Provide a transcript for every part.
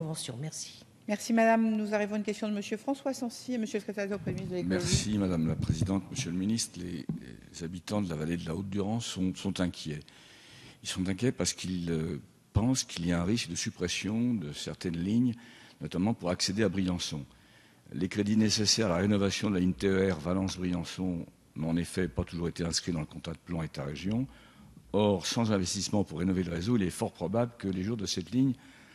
Merci. Merci madame. Nous arrivons à une question de Monsieur François Sancy et Monsieur le secrétaire ministre de l'économie. Merci madame la présidente, monsieur le ministre. Les, habitants de la vallée de la Haute-Durance sont, inquiets. Ils sont inquiets parce qu'ils euh, pensent qu'il y a un risque de suppression de certaines lignes, notamment pour accéder à Briançon. Les crédits nécessaires à la rénovation de la ligne TER Valence-Briançon n'ont en effet pas toujours été inscrits dans le contrat de plan État-région. Or, sans investissement pour rénover le réseau, il est fort probable que les jours de cette ligne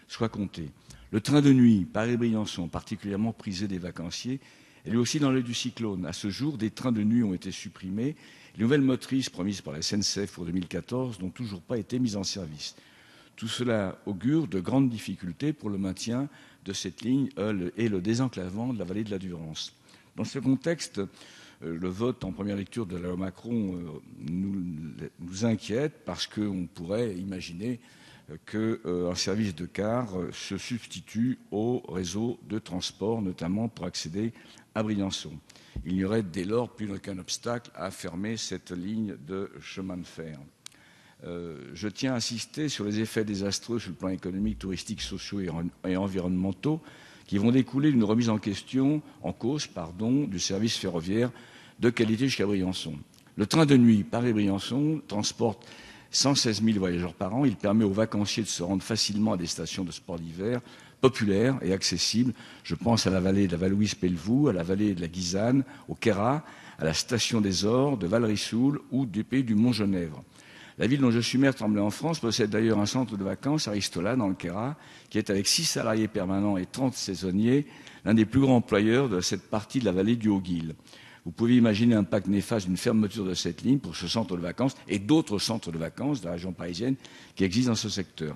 soit compté. Le train de nuit Paris-Briançon, particulièrement prisé des vacanciers, est lui aussi dans l'œil du cyclone. À ce jour, des trains de nuit ont été supprimés. Les nouvelles motrices promises par la SNCF pour 2014 n'ont toujours pas été mises en service. Tout cela augure de grandes difficultés pour le maintien de cette ligne et le désenclavement de la vallée de la Durance. Dans ce contexte, euh, le vote en première lecture de la Macron euh, nous, nous inquiète parce qu'on pourrait imaginer qu'un euh, service de car euh, se substitue au réseau de transport, notamment pour accéder à Briançon. Il n'y aurait dès lors plus aucun obstacle à fermer cette ligne de chemin de fer. Euh, je tiens à insister sur les effets désastreux sur le plan économique, touristique, social et, et environnementaux qui vont découler d'une remise en question, en cause, pardon, du service ferroviaire de qualité jusqu'à Briançon. Le train de nuit Paris-Briançon transporte 116 000 voyageurs par an. Il permet aux vacanciers de se rendre facilement à des stations de sport d'hiver populaires et accessibles. Je pense à la vallée de la Valouise-Pelvoux, à la vallée de la Guisane, au Quéra, à la station des Ors, de Valrissoul ou du pays du Mont-Genèvre. La ville dont je suis maire, Tremblay en France, possède d'ailleurs un centre de vacances, Aristola, dans le Quéra, qui est avec six salariés permanents et 30 saisonniers, l'un des plus grands employeurs de cette partie de la vallée du Haut-Guil. Vous pouvez imaginer l'impact néfaste d'une fermeture de cette ligne pour ce centre de vacances et d'autres centres de vacances de la région parisienne qui existent dans ce secteur.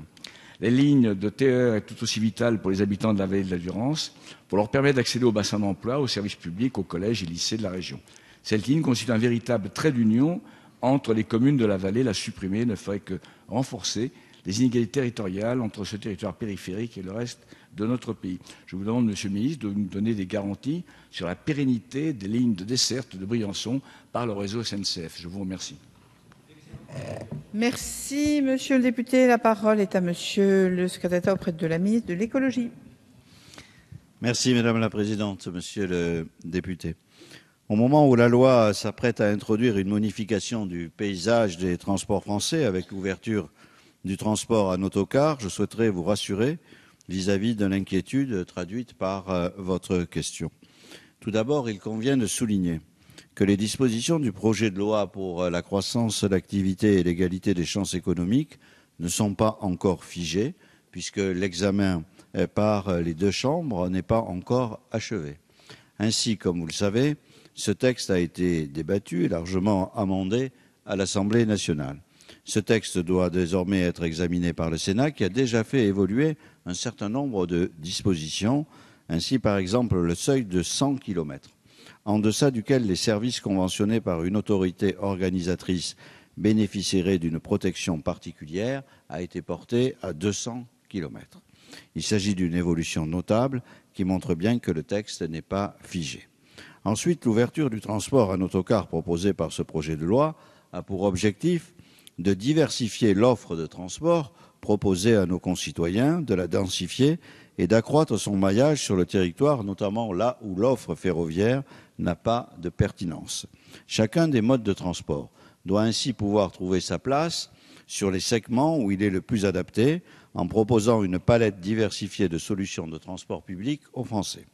Les lignes de TER est tout aussi vitale pour les habitants de la vallée de la Durance, pour leur permettre d'accéder au bassin d'emploi, aux services publics, aux collèges et lycées de la région. Cette ligne constitue un véritable trait d'union entre les communes de la vallée. La supprimer ne ferait que renforcer des inégalités territoriales entre ce territoire périphérique et le reste de notre pays. Je vous demande, Monsieur le Ministre, de nous donner des garanties sur la pérennité des lignes de desserte de Briançon par le réseau SNCF. Je vous remercie. Euh, merci, Monsieur le député. La parole est à Monsieur le secrétaire auprès de la ministre de l'Écologie. Merci, Madame la Présidente, Monsieur le député. Au moment où la loi s'apprête à introduire une modification du paysage des transports français avec ouverture du transport en autocar, je souhaiterais vous rassurer vis-à-vis de l'inquiétude traduite par euh, votre question. Tout d'abord, il convient de souligner que les dispositions du projet de loi pour euh, la croissance, l'activité et l'égalité des chances économiques ne sont pas encore figées, puisque l'examen euh, par les deux chambres n'est pas encore achevé. Ainsi, comme vous le savez, ce texte a été débattu et largement amendé à l'Assemblée nationale. Ce texte doit désormais être examiné par le Sénat qui a déjà fait évoluer un certain nombre de dispositions, ainsi par exemple le seuil de 100 km, en deçà duquel les services conventionnés par une autorité organisatrice bénéficieraient d'une protection particulière, a été porté à 200 km. Il s'agit d'une évolution notable qui montre bien que le texte n'est pas figé. Ensuite, l'ouverture du transport en autocar proposée par ce projet de loi a pour objectif de diversifier l'offre de transport proposée à nos concitoyens, de la densifier et d'accroître son maillage sur le territoire, notamment là où l'offre ferroviaire n'a pas de pertinence. Chacun des modes de transport doit ainsi pouvoir trouver sa place sur les segments où il est le plus adapté en proposant une palette diversifiée de solutions de transport public aux Français.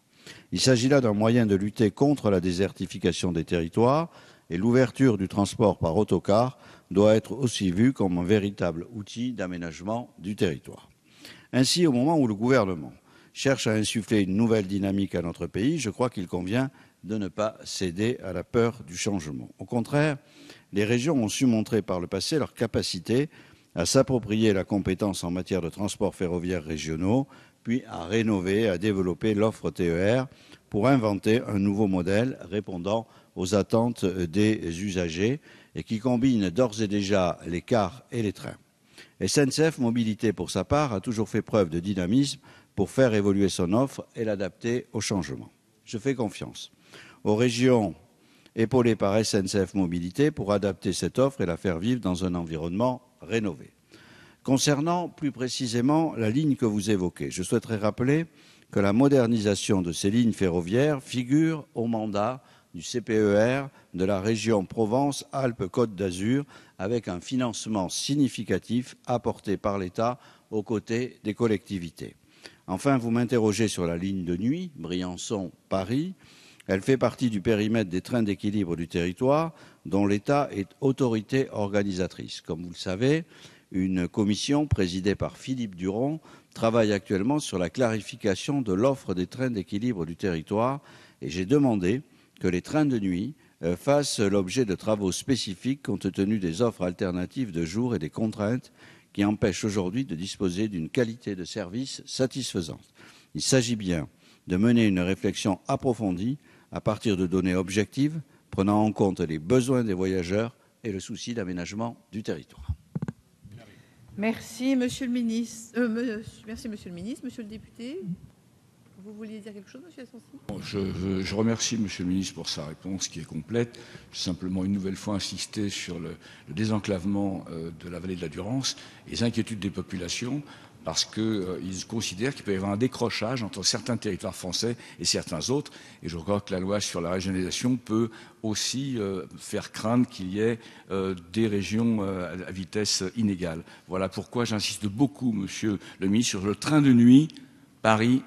Il s'agit là d'un moyen de lutter contre la désertification des territoires et l'ouverture du transport par autocar doit être aussi vue comme un véritable outil d'aménagement du territoire. Ainsi, au moment où le gouvernement cherche à insuffler une nouvelle dynamique à notre pays, je crois qu'il convient de ne pas céder à la peur du changement. Au contraire, les régions ont su montrer par le passé leur capacité à s'approprier la compétence en matière de transports ferroviaires régionaux, puis à rénover, à développer l'offre TER pour inventer un nouveau modèle répondant aux attentes euh, des usagers et qui combine d'ores et déjà les cars et les trains. SNCF Mobilité, pour sa part, a toujours fait preuve de dynamisme pour faire évoluer son offre et l'adapter aux changements. Je fais confiance aux régions épaulées par SNCF Mobilité pour adapter cette offre et la faire vivre dans un environnement rénové. Concernant plus précisément la ligne que vous évoquez, je souhaiterais rappeler que la modernisation de ces lignes ferroviaires figure au mandat du CPER de la région Provence-Alpes-Côte d'Azur, avec un financement significatif apporté par l'État aux côtés des collectivités. Enfin, vous m'interrogez sur la ligne de nuit Briançon-Paris. Elle fait partie du périmètre des trains d'équilibre du territoire dont l'État est autorité organisatrice. Comme vous le savez, une commission présidée par Philippe Duron travaille actuellement sur la clarification de l'offre des trains d'équilibre du territoire et j'ai demandé que les trains de nuit euh, fassent l'objet de travaux spécifiques compte tenu des offres alternatives de jour et des contraintes qui empêchent aujourd'hui de disposer d'une qualité de service satisfaisante. Il s'agit bien de mener une réflexion approfondie à partir de données objectives prenant en compte les besoins des voyageurs et le souci d'aménagement du territoire. Merci, monsieur le ministre. Euh, merci, monsieur le ministre. Monsieur le député. Vous vouliez dire quelque chose, Monsieur Assensi je, remercie Monsieur le ministre pour sa réponse qui est complète. Je Simplement, une nouvelle fois, insister sur le, désenclavement euh, de la vallée de la Durance et les inquiétudes des populations parce qu'ils euh, considèrent qu'il peut y avoir un décrochage entre certains territoires français et certains autres. Et je crois que la loi sur la régionalisation peut aussi euh, faire craindre qu'il y ait des régions à vitesse inégale. Voilà pourquoi j'insiste beaucoup, Monsieur le ministre, sur le train de nuit Paris.